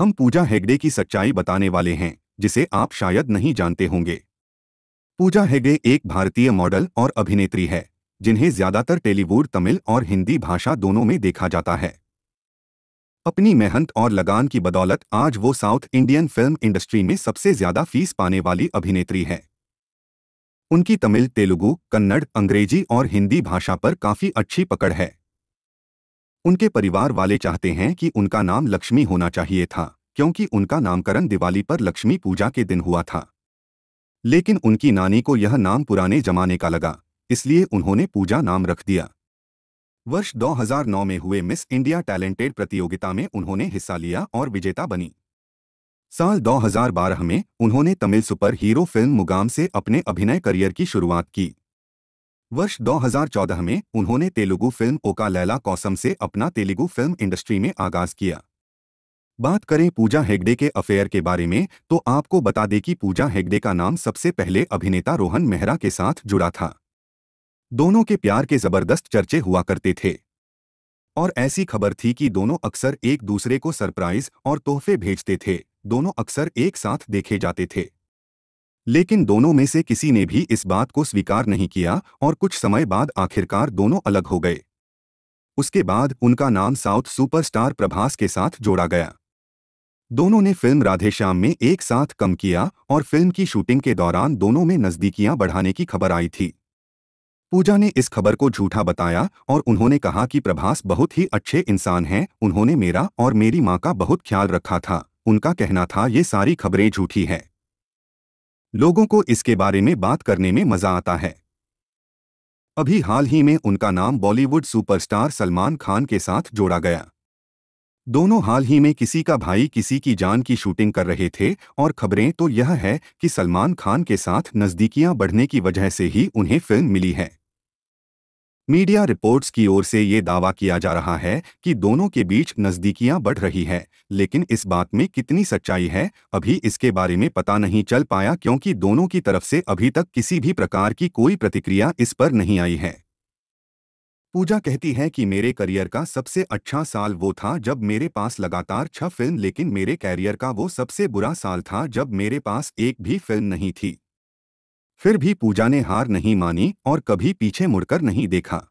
हम पूजा हेगड़े की सच्चाई बताने वाले हैं जिसे आप शायद नहीं जानते होंगे पूजा हेगड़े एक भारतीय मॉडल और अभिनेत्री है जिन्हें ज्यादातर टेलीवुड तमिल और हिंदी भाषा दोनों में देखा जाता है अपनी मेहनत और लगान की बदौलत आज वो साउथ इंडियन फिल्म इंडस्ट्री में सबसे ज्यादा फीस पाने वाली अभिनेत्री है उनकी तमिल तेलुगु कन्नड़ अंग्रेजी और हिंदी भाषा पर काफ़ी अच्छी पकड़ है उनके परिवार वाले चाहते हैं कि उनका नाम लक्ष्मी होना चाहिए था क्योंकि उनका नामकरण दिवाली पर लक्ष्मी पूजा के दिन हुआ था लेकिन उनकी नानी को यह नाम पुराने जमाने का लगा इसलिए उन्होंने पूजा नाम रख दिया वर्ष 2009 में हुए मिस इंडिया टैलेंटेड प्रतियोगिता में उन्होंने हिस्सा लिया और विजेता बनी साल 2012 में उन्होंने Tamil super hero film Mugam से अपने अभिनय करियर की शुरुआत की वर्ष 2014 में उन्होंने तेलुगु फिल्म ओका लैला कौसम से अपना तेलुगु फिल्म इंडस्ट्री में आगाज किया बात करें पूजा हेगडे के अफेयर के बारे में तो आपको बता दें कि पूजा हेगडे का नाम सबसे पहले अभिनेता रोहन मेहरा के साथ जुड़ा था दोनों के प्यार के जबरदस्त चर्चे हुआ करते थे और ऐसी खबर थी कि दोनों अक्सर एक दूसरे को सरप्राइज और तोहफे भेजते थे दोनों अक्सर एक साथ देखे जाते थे लेकिन दोनों में से किसी ने भी इस बात को स्वीकार नहीं किया और कुछ समय बाद आखिरकार दोनों अलग हो गए उसके बाद उनका नाम साउथ सुपरस्टार प्रभास के साथ जोड़ा गया दोनों ने फिल्म राधेश्याम में एक साथ कम किया और फिल्म की शूटिंग के दौरान दोनों में नज़दीकियां बढ़ाने की खबर आई थी पूजा ने इस खबर को झूठा बताया और उन्होंने कहा कि प्रभास बहुत ही अच्छे इंसान हैं उन्होंने मेरा और मेरी माँ का बहुत ख्याल रखा था उनका कहना था ये सारी खबरें झूठी हैं लोगों को इसके बारे में बात करने में मजा आता है अभी हाल ही में उनका नाम बॉलीवुड सुपरस्टार सलमान खान के साथ जोड़ा गया दोनों हाल ही में किसी का भाई किसी की जान की शूटिंग कर रहे थे और खबरें तो यह है कि सलमान खान के साथ नज़दीकियां बढ़ने की वजह से ही उन्हें फिल्म मिली है मीडिया रिपोर्ट्स की ओर से ये दावा किया जा रहा है कि दोनों के बीच नज़दीकियां बढ़ रही हैं लेकिन इस बात में कितनी सच्चाई है अभी इसके बारे में पता नहीं चल पाया क्योंकि दोनों की तरफ से अभी तक किसी भी प्रकार की कोई प्रतिक्रिया इस पर नहीं आई है पूजा कहती है कि मेरे करियर का सबसे अच्छा साल वो था जब मेरे पास लगातार छह फिल्म लेकिन मेरे कैरियर का वो सबसे बुरा साल था जब मेरे पास एक भी फिल्म नहीं थी फिर भी पूजा ने हार नहीं मानी और कभी पीछे मुड़कर नहीं देखा